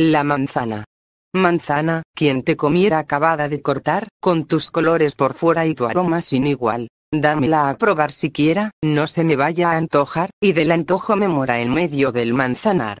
La manzana. Manzana, quien te comiera acabada de cortar, con tus colores por fuera y tu aroma sin igual. Dámela a probar siquiera, no se me vaya a antojar, y del antojo me mora en medio del manzanar.